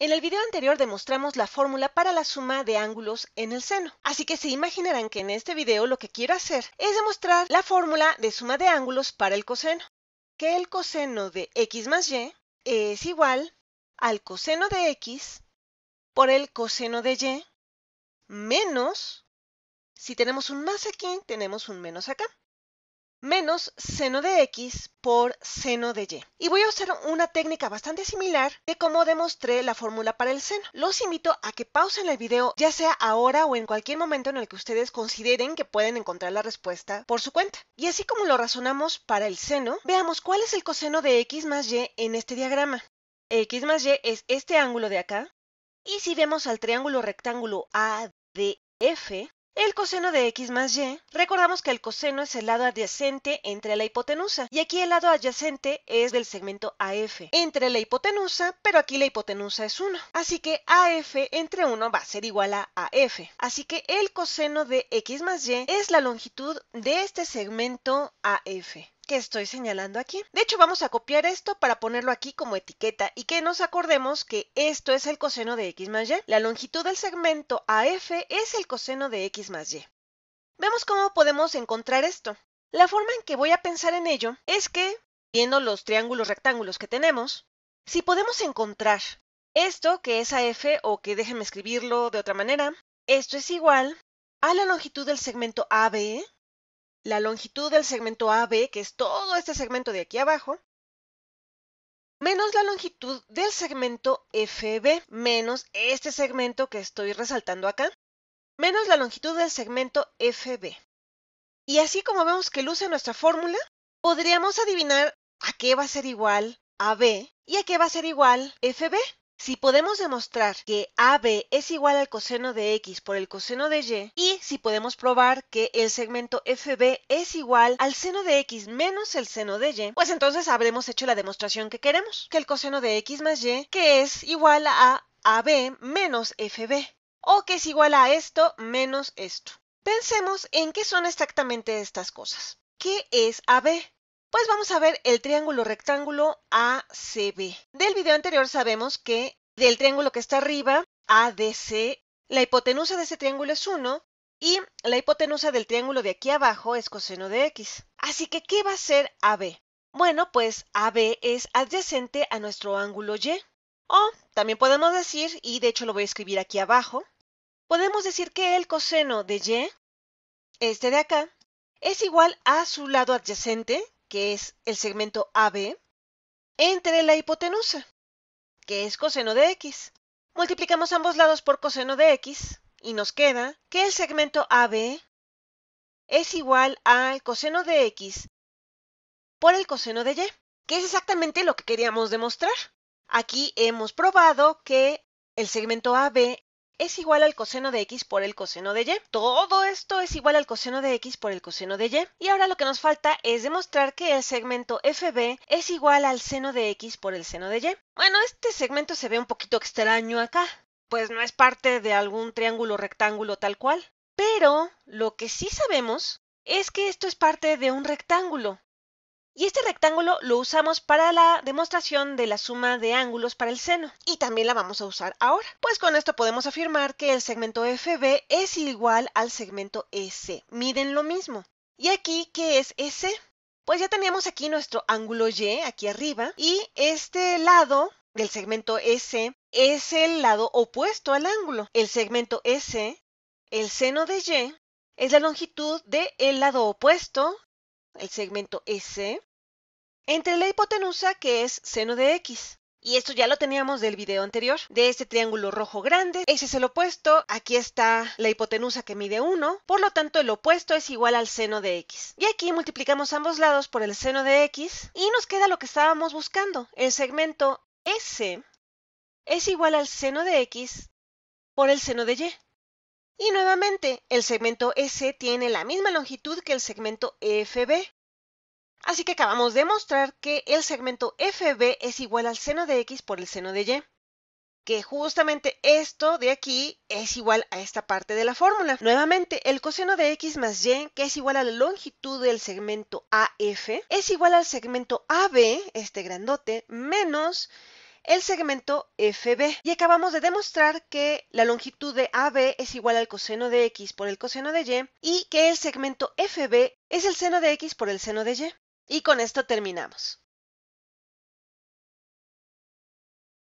En el video anterior demostramos la fórmula para la suma de ángulos en el seno, así que se imaginarán que en este video lo que quiero hacer es demostrar la fórmula de suma de ángulos para el coseno, que el coseno de x más y es igual al coseno de x por el coseno de y menos, si tenemos un más aquí, tenemos un menos acá, menos seno de x por seno de y. Y voy a usar una técnica bastante similar de cómo demostré la fórmula para el seno. Los invito a que pausen el video ya sea ahora o en cualquier momento en el que ustedes consideren que pueden encontrar la respuesta por su cuenta. Y así como lo razonamos para el seno, veamos cuál es el coseno de x más y en este diagrama. x más y es este ángulo de acá. Y si vemos al triángulo rectángulo ADF, el coseno de x más y, recordamos que el coseno es el lado adyacente entre la hipotenusa, y aquí el lado adyacente es del segmento AF, entre la hipotenusa, pero aquí la hipotenusa es 1. Así que AF entre 1 va a ser igual a AF. Así que el coseno de x más y es la longitud de este segmento AF que estoy señalando aquí. De hecho, vamos a copiar esto para ponerlo aquí como etiqueta y que nos acordemos que esto es el coseno de x más y. La longitud del segmento AF es el coseno de x más y. Vemos cómo podemos encontrar esto. La forma en que voy a pensar en ello es que, viendo los triángulos rectángulos que tenemos, si podemos encontrar esto que es AF o que déjenme escribirlo de otra manera, esto es igual a la longitud del segmento AB la longitud del segmento AB, que es todo este segmento de aquí abajo, menos la longitud del segmento FB, menos este segmento que estoy resaltando acá, menos la longitud del segmento FB. Y así como vemos que luce nuestra fórmula, podríamos adivinar a qué va a ser igual AB y a qué va a ser igual FB. Si podemos demostrar que AB es igual al coseno de X por el coseno de Y, y si podemos probar que el segmento FB es igual al seno de X menos el seno de Y, pues entonces habremos hecho la demostración que queremos, que el coseno de X más Y, que es igual a AB menos FB, o que es igual a esto menos esto. Pensemos en qué son exactamente estas cosas. ¿Qué es AB? Pues vamos a ver el triángulo rectángulo ACB. Del video anterior sabemos que del triángulo que está arriba, ADC, la hipotenusa de ese triángulo es 1 y la hipotenusa del triángulo de aquí abajo es coseno de X. Así que, ¿qué va a ser AB? Bueno, pues AB es adyacente a nuestro ángulo Y. O también podemos decir, y de hecho lo voy a escribir aquí abajo, podemos decir que el coseno de Y, este de acá, es igual a su lado adyacente, que es el segmento AB, entre la hipotenusa, que es coseno de x. Multiplicamos ambos lados por coseno de x y nos queda que el segmento AB es igual al coseno de x por el coseno de y, que es exactamente lo que queríamos demostrar. Aquí hemos probado que el segmento AB es igual al coseno de x por el coseno de y. Todo esto es igual al coseno de x por el coseno de y. Y ahora lo que nos falta es demostrar que el segmento fb es igual al seno de x por el seno de y. Bueno, este segmento se ve un poquito extraño acá, pues no es parte de algún triángulo rectángulo tal cual. Pero lo que sí sabemos es que esto es parte de un rectángulo. Y este rectángulo lo usamos para la demostración de la suma de ángulos para el seno, y también la vamos a usar ahora. Pues con esto podemos afirmar que el segmento FB es igual al segmento S, e Miden lo mismo. ¿Y aquí qué es S? E pues ya teníamos aquí nuestro ángulo Y, aquí arriba, y este lado del segmento S e es el lado opuesto al ángulo. El segmento S, el seno de Y, es la longitud del el lado opuesto, el segmento S, entre la hipotenusa, que es seno de X. Y esto ya lo teníamos del video anterior, de este triángulo rojo grande, ese es el opuesto, aquí está la hipotenusa que mide 1, por lo tanto el opuesto es igual al seno de x. Y aquí multiplicamos ambos lados por el seno de x y nos queda lo que estábamos buscando, el segmento S es igual al seno de x por el seno de y. Y nuevamente, el segmento S tiene la misma longitud que el segmento FB, Así que acabamos de mostrar que el segmento FB es igual al seno de X por el seno de Y. Que justamente esto de aquí es igual a esta parte de la fórmula. Nuevamente, el coseno de X más Y, que es igual a la longitud del segmento AF, es igual al segmento AB, este grandote, menos el segmento FB. Y acabamos de demostrar que la longitud de AB es igual al coseno de X por el coseno de Y y que el segmento FB es el seno de X por el seno de Y. Y con esto terminamos.